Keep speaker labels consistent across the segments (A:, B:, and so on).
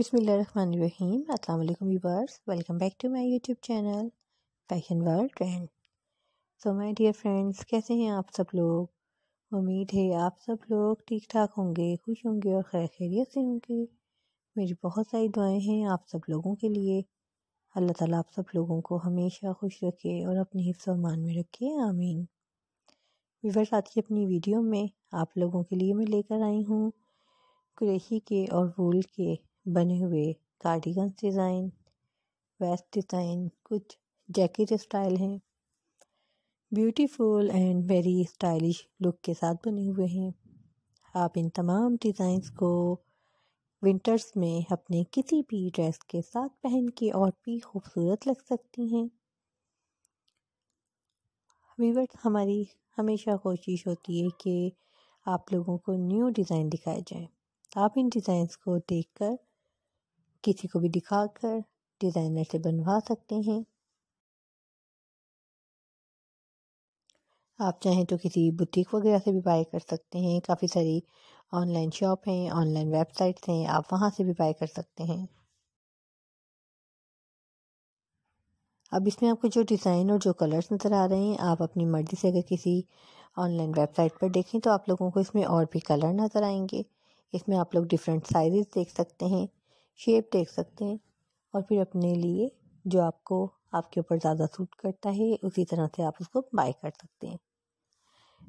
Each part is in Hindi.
A: बिसमीम अल्लाम viewers welcome back to my YouTube channel fashion world trend so my dear friends कैसे हैं आप सब लोग उम्मीद है आप सब लोग ठीक ठाक होंगे खुश होंगे और खैर खैरियत से होंगे मेरी बहुत सारी दुआएं हैं आप सब लोगों के लिए अल्लाह ताला आप सब लोगों को हमेशा खुश रखे और अपने हिफ्स मान में रखे आमीन वीवर्स आज की अपनी वीडियो में आप लोगों के लिए मैं लेकर आई हूँ कुरेशी के और वूल के बने हुए कार्डिगन डिज़ाइन वेस्ट डिज़ाइन कुछ जैकेट स्टाइल हैं beautiful and very stylish look के साथ बने हुए हैं आप इन तमाम डिज़ाइंस को विंटर्स में अपने किसी भी ड्रेस के साथ पहन के और भी खूबसूरत लग सकती हैं वीवर्स हमारी हमेशा कोशिश होती है कि आप लोगों को न्यू डिज़ाइन दिखाए जाएं आप इन डिज़ाइंस को देखकर किसी को भी दिखाकर डिज़ाइनर से बनवा सकते हैं आप चाहें तो किसी बुटीक वगैरह से भी बाय कर सकते हैं काफ़ी सारी ऑनलाइन शॉप हैं ऑनलाइन वेबसाइट्स हैं आप वहाँ से भी बाय कर सकते हैं अब इसमें आपको जो डिज़ाइन और जो कलर्स नज़र आ रहे हैं आप अपनी मर्ज़ी से अगर किसी ऑनलाइन वेबसाइट पर देखें तो आप लोगों को इसमें और भी कलर नज़र आएंगे इसमें आप लोग डिफरेंट साइज देख सकते हैं शेप देख सकते हैं और फिर अपने लिए जो आपको आपके ऊपर ज़्यादा सूट करता है उसी तरह से आप उसको बाय कर सकते हैं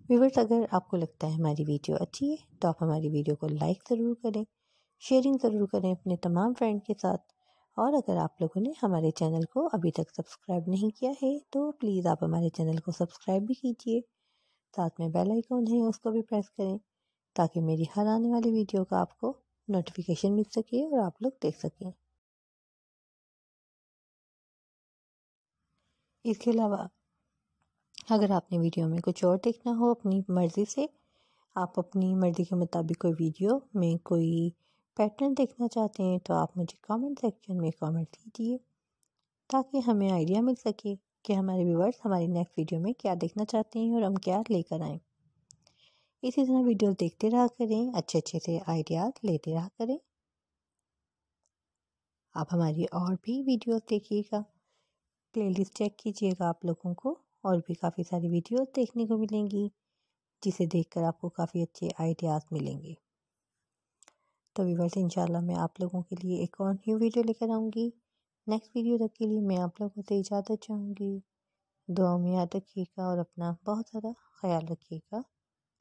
A: व्यूवर्स अगर आपको लगता है हमारी वीडियो अच्छी है तो आप हमारी वीडियो को लाइक ज़रूर करें शेयरिंग ज़रूर करें अपने तमाम फ्रेंड के साथ और अगर आप लोगों ने हमारे चैनल को अभी तक सब्सक्राइब नहीं किया है तो प्लीज़ आप हमारे चैनल को सब्सक्राइब भी कीजिए साथ में बेल आइकॉन है उसको भी प्रेस करें ताकि मेरी हर आने वाली वीडियो का आपको नोटिफिकेशन मिल सके और आप लोग देख सकें इसके अलावा अगर आपने वीडियो में कुछ और देखना हो अपनी मर्ज़ी से आप अपनी मर्ज़ी के मुताबिक कोई वीडियो में कोई पैटर्न देखना चाहते हैं तो आप मुझे कमेंट सेक्शन में कमेंट कीजिए ताकि हमें आइडिया मिल सके कि हमारे व्यूवर्स हमारी नेक्स्ट वीडियो में क्या देखना चाहते हैं और हम क्या लेकर आएँ इसी तरह वीडियो देखते रहा करें अच्छे अच्छे से आइडियाज़ लेते रहा करें आप हमारी और भी वीडियोस देखिएगा प्लेलिस्ट चेक कीजिएगा आप लोगों को और भी काफ़ी सारी वीडियोस देखने को मिलेंगी जिसे देखकर आपको काफ़ी अच्छे आइडियाज़ मिलेंगे तो वीवर्स इंशाल्लाह मैं आप लोगों के लिए एक और न्यू वीडियो लेकर आऊँगी नेक्स्ट वीडियो तक के लिए मैं आप लोगों से इजाज़त चाहूँगी दुआ में याद रखिएगा और अपना बहुत सारा ख्याल रखिएगा